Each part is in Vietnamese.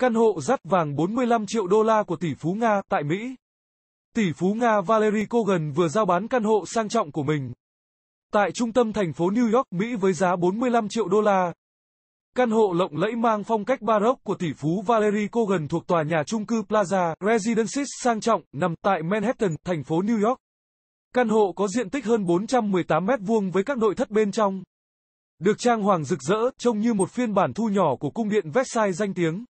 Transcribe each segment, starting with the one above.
Căn hộ dắt vàng 45 triệu đô la của tỷ phú Nga tại Mỹ. Tỷ phú Nga Valery Kogan vừa giao bán căn hộ sang trọng của mình tại trung tâm thành phố New York, Mỹ với giá 45 triệu đô la. Căn hộ lộng lẫy mang phong cách baroque của tỷ phú Valery Kogan thuộc tòa nhà trung cư Plaza Residences sang trọng nằm tại Manhattan, thành phố New York. Căn hộ có diện tích hơn 418 mét vuông với các nội thất bên trong. Được trang hoàng rực rỡ, trông như một phiên bản thu nhỏ của cung điện Versailles danh tiếng.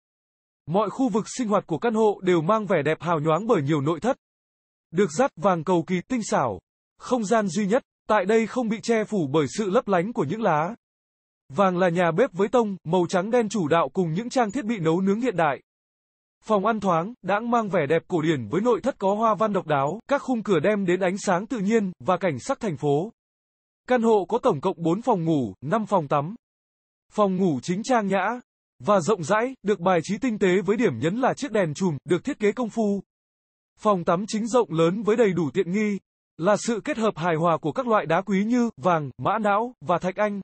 Mọi khu vực sinh hoạt của căn hộ đều mang vẻ đẹp hào nhoáng bởi nhiều nội thất. Được dát vàng cầu kỳ tinh xảo. Không gian duy nhất, tại đây không bị che phủ bởi sự lấp lánh của những lá. Vàng là nhà bếp với tông, màu trắng đen chủ đạo cùng những trang thiết bị nấu nướng hiện đại. Phòng ăn thoáng, đãng mang vẻ đẹp cổ điển với nội thất có hoa văn độc đáo, các khung cửa đem đến ánh sáng tự nhiên và cảnh sắc thành phố. Căn hộ có tổng cộng 4 phòng ngủ, 5 phòng tắm. Phòng ngủ chính trang nhã, và rộng rãi, được bài trí tinh tế với điểm nhấn là chiếc đèn chùm, được thiết kế công phu. Phòng tắm chính rộng lớn với đầy đủ tiện nghi, là sự kết hợp hài hòa của các loại đá quý như vàng, mã não và thạch anh.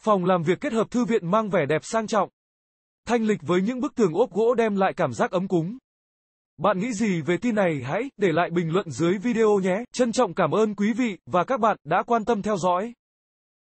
Phòng làm việc kết hợp thư viện mang vẻ đẹp sang trọng. Thanh lịch với những bức tường ốp gỗ đem lại cảm giác ấm cúng. Bạn nghĩ gì về tin này hãy để lại bình luận dưới video nhé. Trân trọng cảm ơn quý vị và các bạn đã quan tâm theo dõi.